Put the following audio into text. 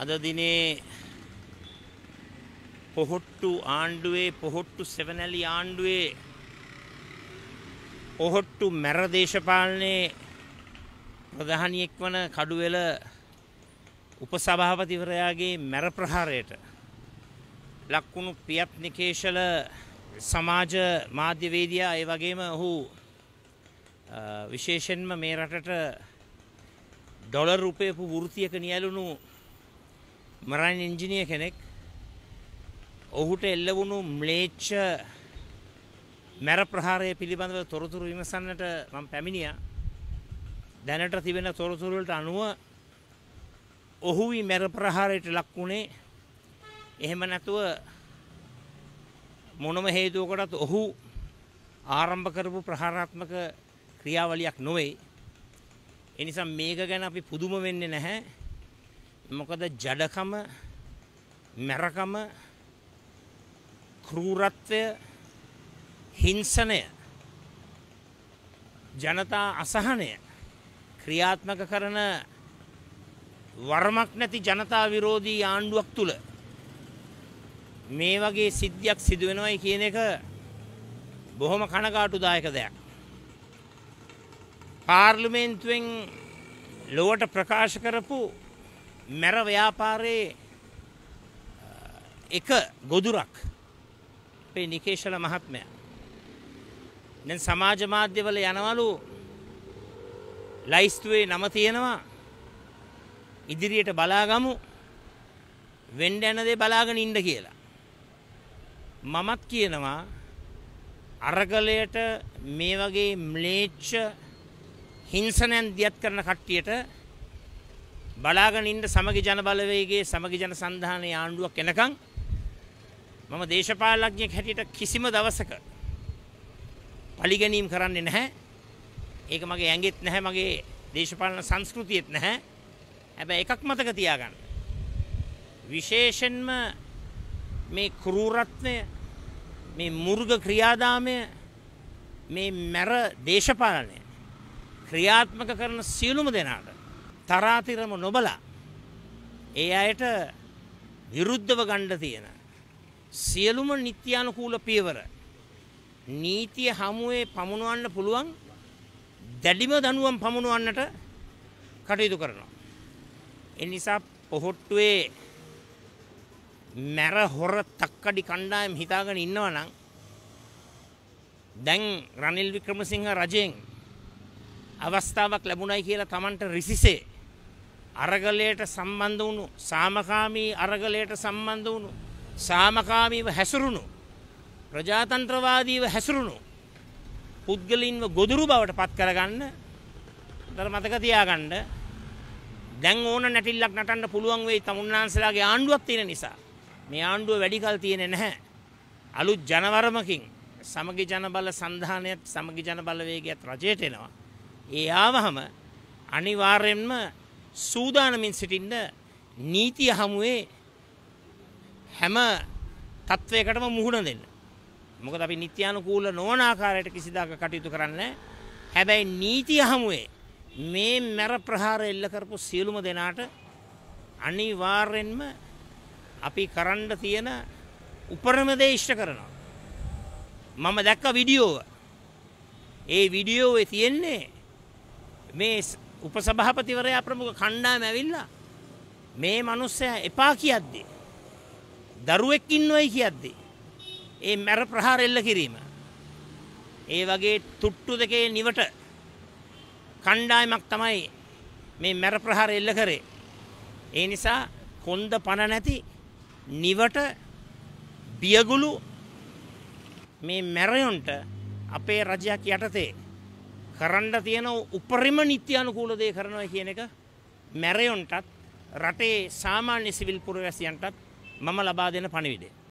අද දිනේ පොහොට්ටු ආණ්ඩුවේ පොහොට්ටු සෙවනැලි ආණ්ඩුවේ පොහොට්ටු මැර දේශපාලනයේ ප්‍රධානියෙක් වන කඩුවෙල උපසභාපතිවරයාගේ මැර ප්‍රහාරයට ලක්කුණු ප්‍රියත් නිකේශල සමාජ මාධ්‍යවේදියා ඒ වගේම ඔහු විශේෂෙන්ම මේ රටට ඩොලර් රුපයපු වෘතියක නියැලුණු මරන් ඉංජිනිය කෙනෙක් ඔහුට එල්ලවුණු ම්ලේච්ච මැර ප්‍රහාරය පිළිබඳව තොරතුරු විමසන්නට මම පැමිණිය දැනට තිබෙන තොරතුරුවලට අනුව ඔහුවි මැර ප්‍රහාරයට ලක් වුණේ එහෙම නැතුව මොනම හේතුවකටත් ඔහු ආරම්භ කරපු ප්‍රහාරාත්මක ක්‍රියාවලියක් නොවේ එනිසා මේක ගැන අපි පුදුම වෙන්නේ නැහැ මොකද ජඩකම මැරකම කරූරත්වය හිංසනය ජනතා අසහනය ක්‍රියාත්මක කරන වර්මක් නැති ජනතා විරෝධී ආණ්ඩුවක් තුළ මේ වගේ සිද්ධියක් සිදුවෙනවයි කියන එක බොහොම කනගාටුදායක දෙයක්. පාර්ලිමේන්තුවෙන් ලොවට ප්‍රකාශ කරපු මැර ව්‍යාපාරයේ එක ගොදුරක් අපේ නිකේශල මහත්මයා දැන් සමාජ මාධ්‍යවල යනවලු ලයිස්තුවේ නම තියෙනවා ඉදිරියට බලාගමු වෙන්ඩ යන දේ බලාගෙන ඉන්න කියලා මමත් කියනවා අරගලයට මේ වගේ ම්ලේච්ච හිංසනයන් දියත් කරන කට්ටියට බලාගෙන ඉන්න සමගි ජන බලවේගයේ සමගි ජන සංධානයේ ආණ්ඩුවක් එනකන් මම දේශපාලඥයෙක් හැටියට කිසිම දවසක පරිගැනීම් කරන්නේ නැහැ. ඒක මගේ ඇඟෙත් නැහැ මගේ දේශපාලන සංස්කෘතියෙත් නැහැ. හැබැයි එකක් මතක තියාගන්න. විශේෂයෙන්ම මේ කුරූරත්නය මේ මුර්ග ක්‍රියාදාමය මේ මැර දේශපාලනය ක්‍රියාත්මක කරන සියලුම දෙනාට තරාතිරම නොබලා ඒ අයට විරුද්ධව ගණ්ඩ තියෙන සියලුම නිත්‍යානුකූල පියවර නීතිය හමුවේ පමුණුවන්න පුළුවන් දැඩිම දනුවම් පමුණුවන්නට කටයුතු කරනවා. එනිසා පොහොට්ටුවේ මැර හොර තක්කඩි කණ්ඩායම් හිතාගෙන ඉන්නවනම් දැන් රනිල් වික්‍රමසිංහ රජයෙන් අවස්ථාවක් ලැබුණයි කියලා තමන්ට රිසිසේ අරගලයට සම්බන්ධ වුණු සාමකාමී අරගලයට සම්බන්ධ වුණු සාමකාමීව හැසුරුණු ප්‍රජාතන්ත්‍රවාදීව හැසුරුණු පුද්ගලින්ව ගොදුරු බවට පත් කරගන්න දර මතක තියාගන්න දැන් ඕන නැටිල්ලක් නටන්න පුළුවන් වෙයි තමුන්නාන්සලාගේ ආණ්ඩුවක් තියෙන නිසා මේ ආණ්ඩුව වැඩිකල් තියෙන්නේ නැහැ අලුත් ජනවරමකින් සමගි ජනබල සන්ධානයත් සමගි ජනබලවේගයත් රජයට එනවා ඒ ආවහම අනිවාර්යෙන්ම සූදානමින් සිටින්න නීතිය හමුවේ හැම තත්ත්වයකටම මුහුණ දෙන්න. මොකද අපි නිත්‍යානුකූල නොවන ආකාරයට කිසිදාක කටයුතු කරන්නේ හැබැයි නීතිය හමුවේ මේ මර ප්‍රහාර එල්ල කරපු සියලුම දෙනාට අනිවාර්යෙන්ම අපි කරන්න තියෙන උපරම දේ ඉෂ්ට කරනවා. මම දැක්ක වීඩියෝව. ඒ වීඩියෝවේ තියෙන්නේ මේ උපසභාපතිවරයා ප්‍රමුඛ කණ්ඩායම ඇවිල්ලා මේ මිනිස්සයා එපා කියද්දී දරුවෙක් ඉන්නවයි කියද්දී ඒ මැර ප්‍රහාර එල්ල කිරීම ඒ වගේ තුට්ටු දෙකේ නිවට කණ්ඩායමක් තමයි මේ මැර ප්‍රහාර එල්ල කරේ ඒ නිසා කොන්ද පණ නැති නිවට බියගුළු මේ මැරයොන්ට අපේ රජයක් යටතේ කරන්න තියෙන උපරිම නිත්‍යානුකූල දේ කරනවා කියන එක මැරයොන්ටත් රටේ සාමාන්‍ය සිවිල් පුරවැසියන්ටත් මම ලබා දෙන පණිවිඩය.